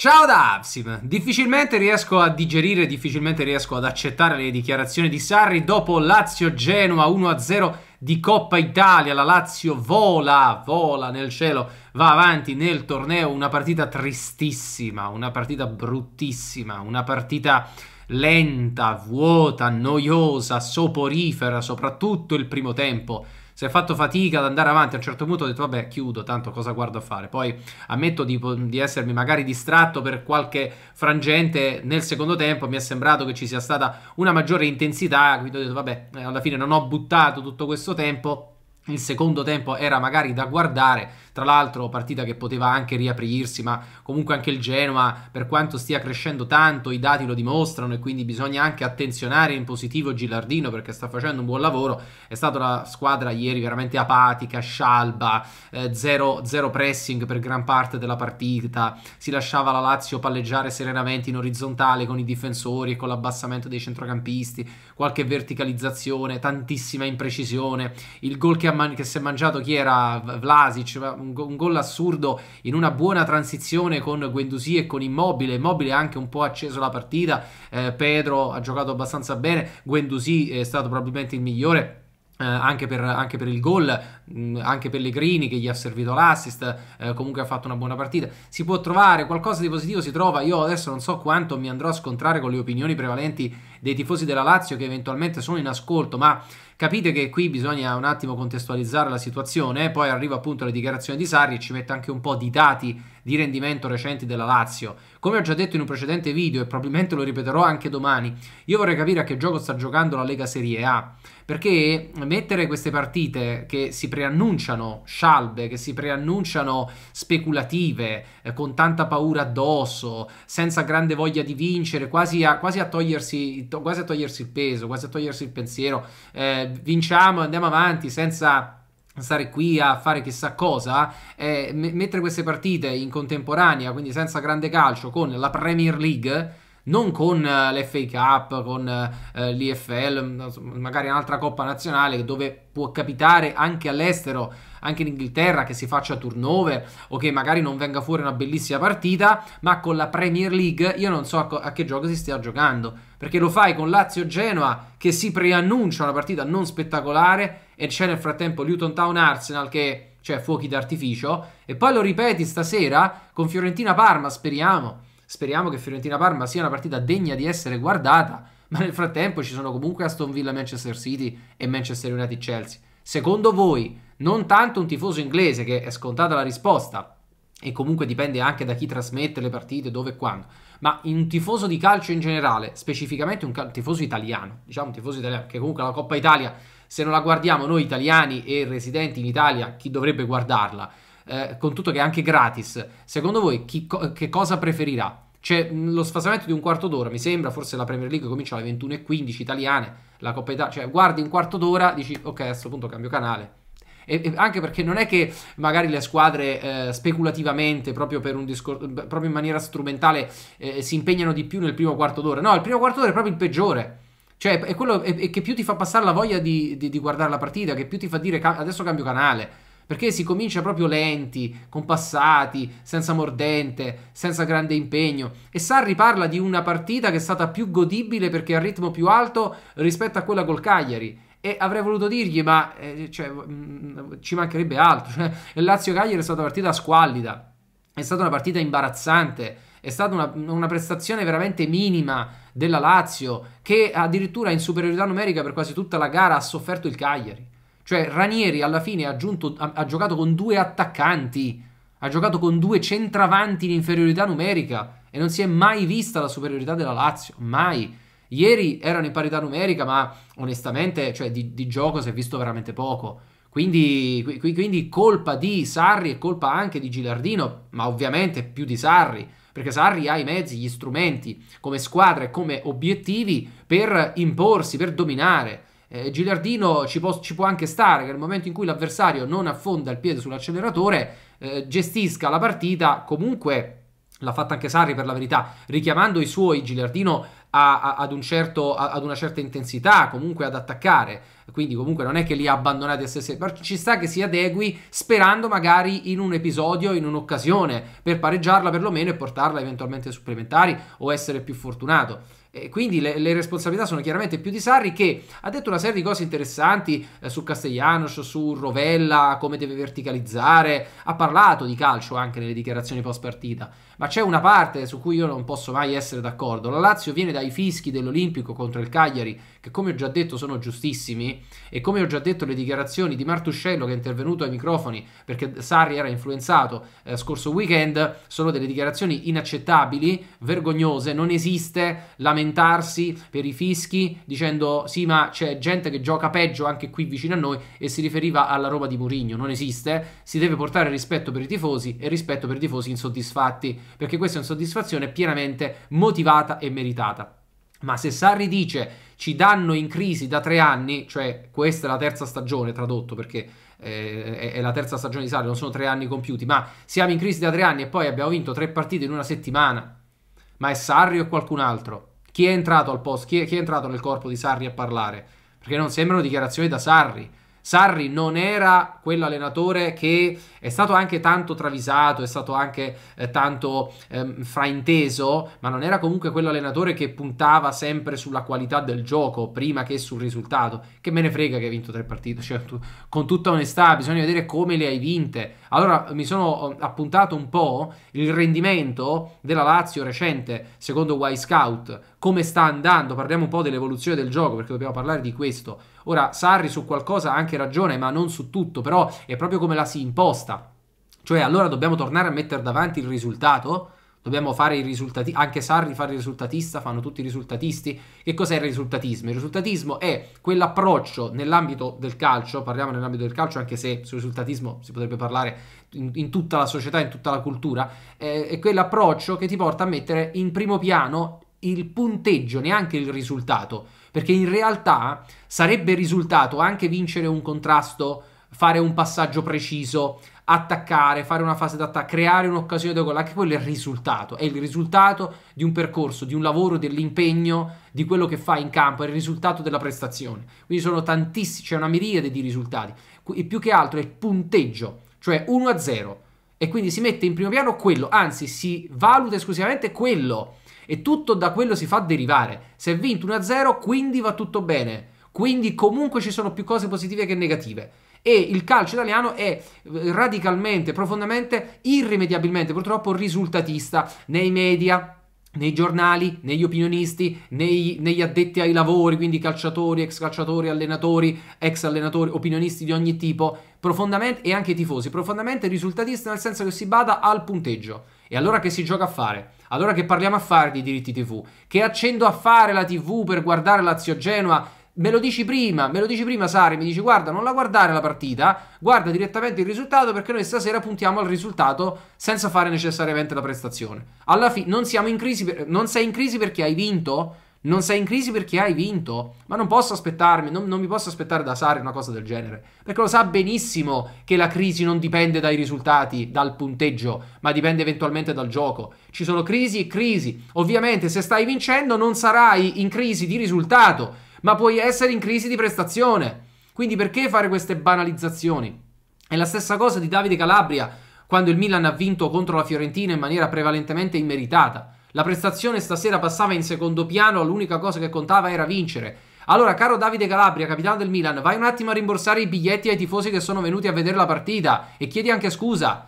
Ciao da Absim, difficilmente riesco a digerire, difficilmente riesco ad accettare le dichiarazioni di Sarri dopo Lazio-Genoa 1-0 di Coppa Italia, la Lazio vola, vola nel cielo, va avanti nel torneo, una partita tristissima, una partita bruttissima, una partita lenta, vuota, noiosa, soporifera, soprattutto il primo tempo si è fatto fatica ad andare avanti a un certo punto ho detto vabbè chiudo, tanto cosa guardo a fare. Poi ammetto di, di essermi magari distratto per qualche frangente nel secondo tempo, mi è sembrato che ci sia stata una maggiore intensità, quindi ho detto vabbè eh, alla fine non ho buttato tutto questo tempo, il secondo tempo era magari da guardare tra l'altro partita che poteva anche riaprirsi, ma comunque anche il Genoa, per quanto stia crescendo tanto, i dati lo dimostrano e quindi bisogna anche attenzionare in positivo Gilardino perché sta facendo un buon lavoro. È stata la squadra ieri veramente apatica, scialba, eh, zero, zero pressing per gran parte della partita, si lasciava la Lazio palleggiare serenamente in orizzontale con i difensori e con l'abbassamento dei centrocampisti, qualche verticalizzazione, tantissima imprecisione. Il gol che, man- che si è mangiato chi era? Vlasic, un un, un gol assurdo in una buona transizione con Guendouzi e con Immobile. Immobile ha anche un po' acceso la partita, eh, Pedro ha giocato abbastanza bene, Guendouzi è stato probabilmente il migliore eh, anche, per, anche, per, il gol, mh, mm, anche Legrini che gli ha servito l'assist, eh, comunque ha fatto una buona partita. Si può trovare qualcosa di positivo, si trova. Io adesso non so quanto mi andrò a scontrare con le opinioni prevalenti dei tifosi della Lazio che eventualmente sono in ascolto, ma capite che qui bisogna un attimo contestualizzare la situazione. Poi arriva appunto la dichiarazione di Sarri e ci mette anche un po' di dati di rendimento recenti della Lazio. Come ho già detto in un precedente video e probabilmente lo ripeterò anche domani, io vorrei capire a che gioco sta giocando la Lega Serie A, perché mettere queste partite che si preannunciano scialbe, che si preannunciano speculative, eh, con tanta paura addosso, senza grande voglia di vincere, quasi a, quasi a, togliersi, to, quasi a togliersi, il peso, quasi a togliersi il pensiero, eh, vinciamo, andiamo avanti senza stare qui a fare chissà cosa, eh, mettere queste partite in contemporanea, quindi senza grande calcio, con la Premier League non con eh, l'FA Cup, con eh, eh, l'IFL, mm, magari un'altra coppa nazionale dove può capitare anche all'estero, anche in Inghilterra, che si faccia turnover o che magari non venga fuori una bellissima partita, ma con la Premier League io non so a, che gioco si stia giocando, perché lo fai con Lazio-Genoa che si preannuncia una partita non spettacolare e c'è nel frattempo Luton Town-Arsenal che cioè fuochi d'artificio, e poi lo ripeti stasera con Fiorentina-Parma, speriamo. Speriamo che Fiorentina-Parma sia una partita degna di essere guardata, ma nel frattempo ci sono comunque Aston Villa-Manchester City e Manchester United-Chelsea. Secondo voi, non tanto un tifoso inglese che è scontata la risposta, e comunque dipende anche da chi trasmette le partite, dove e quando, ma un tifoso di calcio in generale, specificamente un cal- tifoso italiano, diciamo un tifoso italiano, che comunque la Coppa Italia, se non la guardiamo noi italiani e residenti in Italia, chi dovrebbe guardarla? Eh, con tutto che è anche gratis, secondo voi chi, co- che cosa preferirà? C'è mm, lo sfasamento di un quarto d'ora, mi sembra, forse la Premier League comincia alle 21.15 italiane, la Coppa Italia, cioè guardi un quarto d'ora, dici ok a questo punto cambio canale. E, e anche perché non è che magari le squadre eh, speculativamente, proprio, discor- proprio, in maniera strumentale, eh, si impegnano di più nel primo quarto d'ora. No, il primo quarto d'ora è proprio il peggiore. Cioè, è quello è, è che più ti fa passare la voglia di, di, di guardare la partita, che più ti fa dire adesso cambio canale perché si comincia proprio lenti, compassati, senza mordente, senza grande impegno e Sarri parla di una partita che è stata più godibile perché a ritmo più alto rispetto a quella col Cagliari e avrei voluto dirgli ma eh, cioè, mh, mm, ci mancherebbe altro cioè, il Lazio-Cagliari è stata una partita squallida è stata una partita imbarazzante è stata una, una, prestazione veramente minima della Lazio che addirittura in superiorità numerica per quasi tutta la gara ha sofferto il Cagliari cioè Ranieri alla fine ha, aggiunto, ha, ha giocato con due attaccanti, ha giocato con due centravanti in inferiorità numerica e non si è mai vista la superiorità della Lazio, mai. Ieri erano in parità numerica, ma onestamente, cioè, di, di, gioco si è visto veramente poco. Quindi, qui, quindi, colpa di Sarri e colpa anche di Gilardino, ma ovviamente più di Sarri, perché Sarri ha i mezzi, gli strumenti come squadra e come obiettivi per imporsi, per dominare eh, Gilardino ci può, ci può, anche stare che nel momento in cui l'avversario non affonda il piede sull'acceleratore eh, gestisca la partita comunque l'ha fatta anche Sarri per la verità richiamando i suoi Gilardino a, a, ad, un certo, a, ad, una certa intensità comunque ad attaccare quindi comunque non è che li ha abbandonati a se stessi ci sta che si adegui sperando magari in un episodio in un'occasione per pareggiarla perlomeno e portarla eventualmente ai supplementari o essere più fortunato e quindi le, le, responsabilità sono chiaramente più di Sarri che ha detto una serie di cose interessanti eh, su Castellanos, su Rovella, come deve verticalizzare, ha parlato di calcio anche nelle dichiarazioni post partita, ma c'è una parte su cui io non posso mai essere d'accordo. La Lazio viene dai fischi dell'Olimpico contro il Cagliari, che come ho già detto sono giustissimi, e come ho già detto le dichiarazioni di Martuscello che è intervenuto ai microfoni perché Sarri era influenzato eh, scorso weekend, sono delle dichiarazioni inaccettabili, vergognose, non esiste la lamentarsi per i fischi dicendo sì ma c'è gente che gioca peggio anche qui vicino a noi e si riferiva alla roba di Mourinho, non esiste, si deve portare rispetto per i tifosi e rispetto per i tifosi insoddisfatti, perché questa insoddisfazione è pienamente motivata e meritata. Ma se Sarri dice ci danno in crisi da tre anni, cioè questa è la terza stagione tradotto perché eh, è la terza stagione di Sarri, non sono tre anni compiuti, ma siamo in crisi da tre anni e poi abbiamo vinto tre partite in una settimana, ma è Sarri o qualcun altro? Chi è entrato al posto? Chi è, chi è entrato nel corpo di Sarri a parlare? Perché non sembrano dichiarazioni da Sarri. Sarri non era quell'allenatore che è stato anche tanto travisato, è stato anche eh, tanto ehm, frainteso, ma non era comunque quell'allenatore che puntava sempre sulla qualità del gioco prima che sul risultato. Che me ne frega che hai vinto tre partite, cioè, tu, con tutta onestà bisogna vedere come le hai vinte. Allora mi sono ehm, appuntato un po' il rendimento della Lazio recente, secondo Y Scout, come sta andando, parliamo un po' dell'evoluzione del gioco perché dobbiamo parlare di questo Ora, Sarri su qualcosa ha anche ragione, ma non su tutto, però è proprio come la si imposta. Cioè, allora dobbiamo tornare a mettere davanti il risultato, dobbiamo fare i risultati, anche Sarri fa il risultatista, fanno tutti i risultatisti. Che cos'è il risultatismo? Il risultatismo è quell'approccio nell'ambito del calcio, parliamo nell'ambito del calcio anche se sul risultatismo si potrebbe parlare in, in tutta la società, in tutta la cultura, eh, è quell'approccio che ti porta a mettere in primo piano il punteggio, neanche il risultato perché in realtà sarebbe risultato anche vincere un contrasto, fare un passaggio preciso, attaccare, fare una fase d'attacco, creare un'occasione da gol, anche quello è il risultato, è il risultato di un percorso, di un lavoro, dell'impegno, di quello che fa in campo, è il risultato della prestazione. Quindi sono tantissimi, c'è una miriade di risultati e più che altro è il punteggio, cioè 1 a 0 e quindi si mette in primo piano quello, anzi si valuta esclusivamente quello e tutto da quello si fa derivare. Se è vinto 1-0, quindi va tutto bene. Quindi comunque ci sono più cose positive che negative. E il calcio italiano è eh, radicalmente, profondamente, irrimediabilmente purtroppo risultatista nei media, nei giornali, negli opinionisti, nei, negli addetti ai lavori, quindi calciatori, ex calciatori, allenatori, ex allenatori, opinionisti di ogni tipo, profondamente e anche tifosi, profondamente risultatista nel senso che si bada al punteggio. E allora che si gioca a fare? Allora che parliamo a fare di diritti TV? Che accendo a fare la TV per guardare Lazio Genoa? Me lo dici prima, me lo dici prima Sari, mi dici guarda non la guardare la partita, guarda direttamente il risultato perché noi stasera puntiamo al risultato senza fare necessariamente la prestazione. Alla fine non, in crisi, non sei in crisi perché hai vinto? Non sei in crisi perché hai vinto? Ma non posso aspettarmi, non, non mi posso aspettare da Sari una cosa del genere. Perché lo sa benissimo che la crisi non dipende dai risultati, dal punteggio, ma dipende eventualmente dal gioco. Ci sono crisi e crisi. Ovviamente se stai vincendo non sarai in crisi di risultato, ma puoi essere in crisi di prestazione. Quindi perché fare queste banalizzazioni? È la stessa cosa di Davide Calabria quando il Milan ha vinto contro la Fiorentina in maniera prevalentemente immeritata. La prestazione stasera passava in secondo piano, l'unica cosa che contava era vincere. Allora, caro Davide Calabria, capitano del Milan, vai un attimo a rimborsare i biglietti ai tifosi che sono venuti a vedere la partita e chiedi anche scusa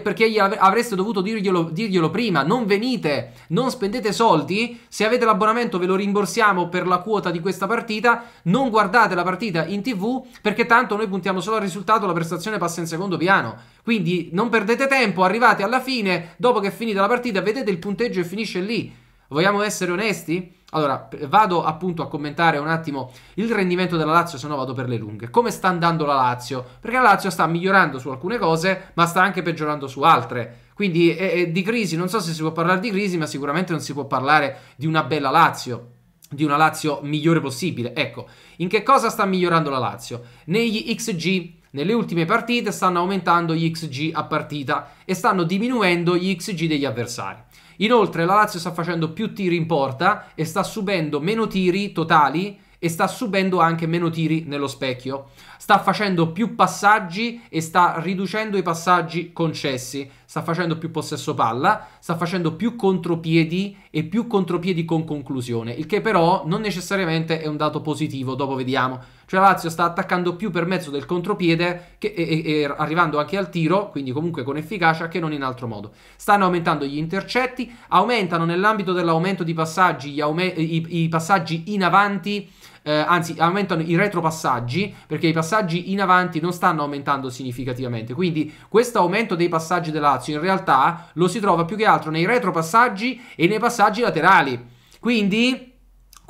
perché av- avreste dovuto dirglielo, dirglielo, prima, non venite, non spendete soldi, se avete l'abbonamento ve lo rimborsiamo per la quota di questa partita, non guardate la partita in tv perché tanto noi puntiamo solo al risultato, la prestazione passa in secondo piano. Quindi non perdete tempo, arrivate alla fine, dopo che è finita la partita, vedete il punteggio e finisce lì. Vogliamo essere onesti? Allora, vado appunto a commentare un attimo il rendimento della Lazio, se no vado per le lunghe. Come sta andando la Lazio? Perché la Lazio sta migliorando su alcune cose, ma sta anche peggiorando su altre. Quindi è eh, eh, di crisi, non so se si può parlare di crisi, ma sicuramente non si può parlare di una bella Lazio di una Lazio migliore possibile. Ecco, in che cosa sta migliorando la Lazio? Negli XG, nelle ultime partite stanno aumentando gli XG a partita e stanno diminuendo gli XG degli avversari. Inoltre la Lazio sta facendo più tiri in porta e sta subendo meno tiri totali e sta subendo anche meno tiri nello specchio. Sta facendo più passaggi e sta riducendo i passaggi concessi sta facendo più possesso palla, sta facendo più contropiedi e più contropiedi con conclusione, il che però non necessariamente è un dato positivo, dopo vediamo. Cioè Lazio sta attaccando più per mezzo del contropiede che, e, e, e arrivando anche al tiro, quindi comunque con efficacia, che non in altro modo. Stanno aumentando gli intercetti, aumentano nell'ambito dell'aumento di passaggi, aume- i, i passaggi in avanti eh, anzi aumentano i retropassaggi perché i passaggi in avanti non stanno aumentando significativamente. Quindi questo aumento dei passaggi della Lazio in realtà lo si trova più che altro nei retropassaggi e nei passaggi laterali. Quindi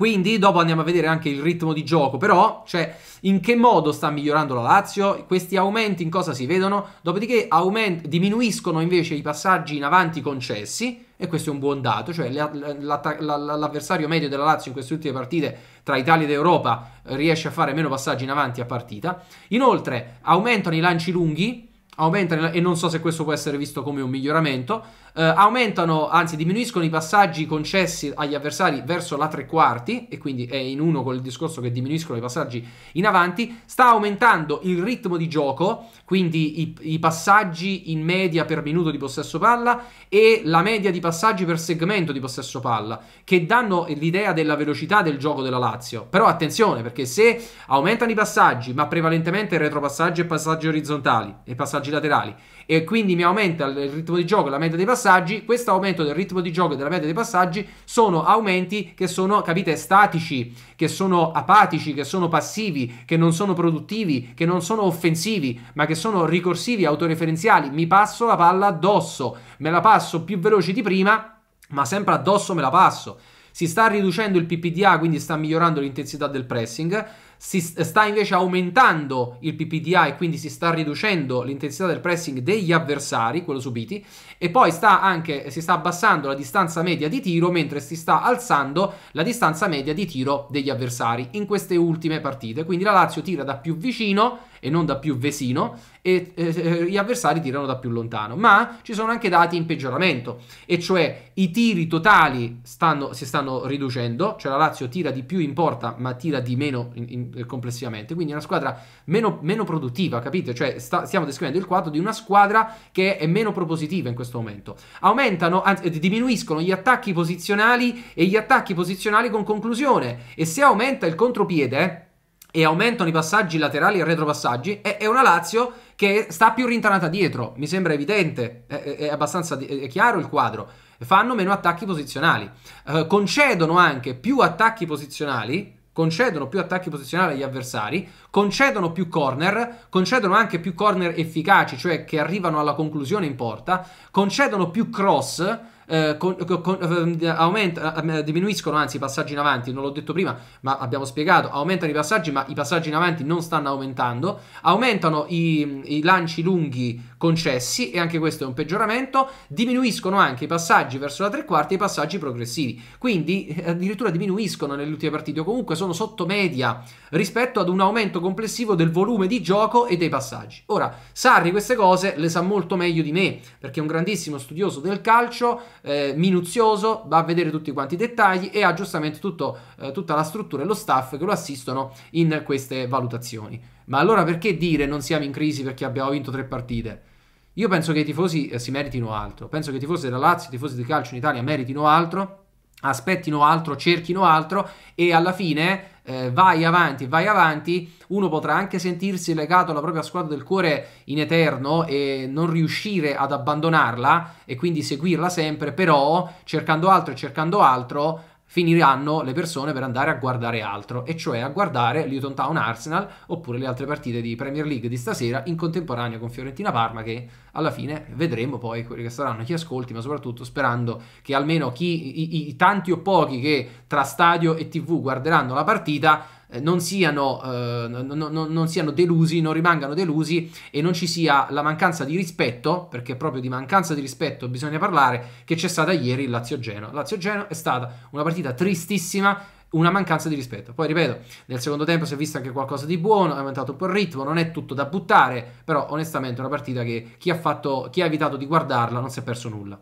quindi dopo andiamo a vedere anche il ritmo di gioco, però, cioè, in che modo sta migliorando la Lazio? Questi aumenti in cosa si vedono? Dopodiché aument- diminuiscono invece i passaggi in avanti concessi, e questo è un buon dato, cioè l'avversario medio della Lazio in queste ultime partite tra Italia ed Europa riesce a fare meno passaggi in avanti a partita. Inoltre aumentano i lanci lunghi, aumentano, e non so se questo può essere visto come un miglioramento, eh, aumentano, anzi diminuiscono i passaggi concessi agli avversari verso la tre quarti, e quindi è in uno con il discorso che diminuiscono i passaggi in avanti, sta aumentando il ritmo di gioco, quindi i, i passaggi in media per minuto di possesso palla e la media di passaggi per segmento di possesso palla, che danno l'idea della velocità del gioco della Lazio. Però attenzione, perché se aumentano i passaggi, ma prevalentemente retropassaggi e passaggi orizzontali e passaggi laterali, e quindi mi aumenta il ritmo di gioco la media dei passaggi, passaggi, questo aumento del ritmo di gioco e della media dei passaggi sono aumenti che sono, capite, statici, che sono apatici, che sono passivi, che non sono produttivi, che non sono offensivi, ma che sono ricorsivi, autoreferenziali. Mi passo la palla addosso, me la passo più veloce di prima, ma sempre addosso me la passo. Si sta riducendo il PPDA, quindi sta migliorando l'intensità del pressing si sta invece aumentando il PPDA e quindi si sta riducendo l'intensità del pressing degli avversari, quello subiti, e poi sta anche, si sta abbassando la distanza media di tiro mentre si sta alzando la distanza media di tiro degli avversari in queste ultime partite. Quindi la Lazio tira da più vicino e non da più vesino e eh, eh, gli avversari tirano da più lontano. Ma ci sono anche dati in peggioramento, e cioè i tiri totali stanno, si stanno riducendo, cioè la Lazio tira di più in porta ma tira di meno in, in, complessivamente, quindi è una squadra meno, meno produttiva, capite? Cioè sta, stiamo descrivendo il quadro di una squadra che è meno propositiva in questo momento. Aumentano, anzi eh, diminuiscono gli attacchi posizionali e gli attacchi posizionali con conclusione e se aumenta il contropiede e aumentano i passaggi laterali e retropassaggi, è, è una Lazio che sta più rintanata dietro, mi sembra evidente, è, è abbastanza è chiaro il quadro. Fanno meno attacchi posizionali, eh, concedono anche più attacchi posizionali, concedono più attacchi posizionali agli avversari, concedono più corner, concedono anche più corner efficaci, cioè che arrivano alla conclusione in porta, concedono più cross, eh, con, con, ehm, aumenta, diminuiscono anzi i passaggi in avanti, non l'ho detto prima, ma abbiamo spiegato, aumentano i passaggi, ma i passaggi in avanti non stanno aumentando, aumentano i, i lanci lunghi concessi e anche questo è un peggioramento, diminuiscono anche i passaggi verso la tre quarti e i passaggi progressivi, quindi eh, addirittura diminuiscono nelle ultime partite o comunque sono sotto media rispetto ad un aumento complessivo del volume di gioco e dei passaggi. Ora, Sarri queste cose le sa molto meglio di me, perché è un grandissimo studioso del calcio, eh, minuzioso, va a vedere tutti quanti i dettagli e ha giustamente tutto, eh, tutta la struttura e lo staff che lo assistono in queste valutazioni. Ma allora perché dire non siamo in crisi perché abbiamo vinto tre partite? Io penso che i tifosi eh, si meritino altro. Penso che i tifosi della Lazio, i tifosi di calcio in Italia meritino altro, aspettino altro, cerchino altro e alla fine eh, vai avanti, vai avanti. Uno potrà anche sentirsi legato alla propria squadra del cuore in eterno e non riuscire ad abbandonarla e quindi seguirla sempre, però cercando altro e cercando altro finiranno le persone per andare a guardare altro, e cioè a guardare Luton Town Arsenal oppure le altre partite di Premier League di stasera in contemporanea con Fiorentina Parma che alla fine vedremo poi quelli che saranno chi ascolti, ma soprattutto sperando che almeno chi, i, i tanti o pochi che tra stadio e tv guarderanno la partita eh, non siano, non, eh, non, non siano delusi, non rimangano delusi e non ci sia la mancanza di rispetto, perché proprio di mancanza di rispetto bisogna parlare, che c'è stata ieri il Lazio-Geno. Lazio-Geno è stata una partita tristissima una mancanza di rispetto. Poi ripeto, nel secondo tempo si è visto anche qualcosa di buono, è aumentato un po' il ritmo, non è tutto da buttare, però onestamente è una partita che chi ha, fatto, chi ha evitato di guardarla non si è perso nulla.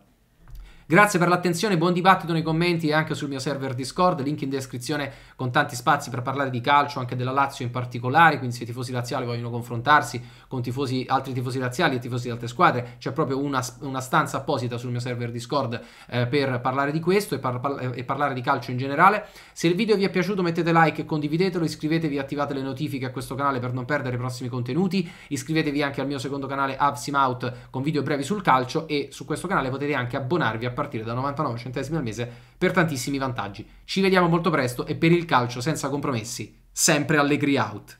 Grazie per l'attenzione, buon dibattito nei commenti e anche sul mio server Discord, link in descrizione con tanti spazi per parlare di calcio, anche della Lazio in particolare, quindi se i tifosi laziali vogliono confrontarsi con tifosi, altri tifosi laziali e tifosi di altre squadre, c'è proprio una, una, stanza apposita sul mio server Discord eh, per parlare di questo e, par, eh, e parlare di calcio in generale. Se il video vi è piaciuto mettete like e condividetelo, iscrivetevi e attivate le notifiche a questo canale per non perdere i prossimi contenuti, iscrivetevi anche al mio secondo canale Avsim Out con video brevi sul calcio e su questo canale potete anche abbonarvi a parlare partire da 99 centesimi al mese per tantissimi vantaggi. Ci vediamo molto presto e per il calcio senza compromessi, sempre Allegri out.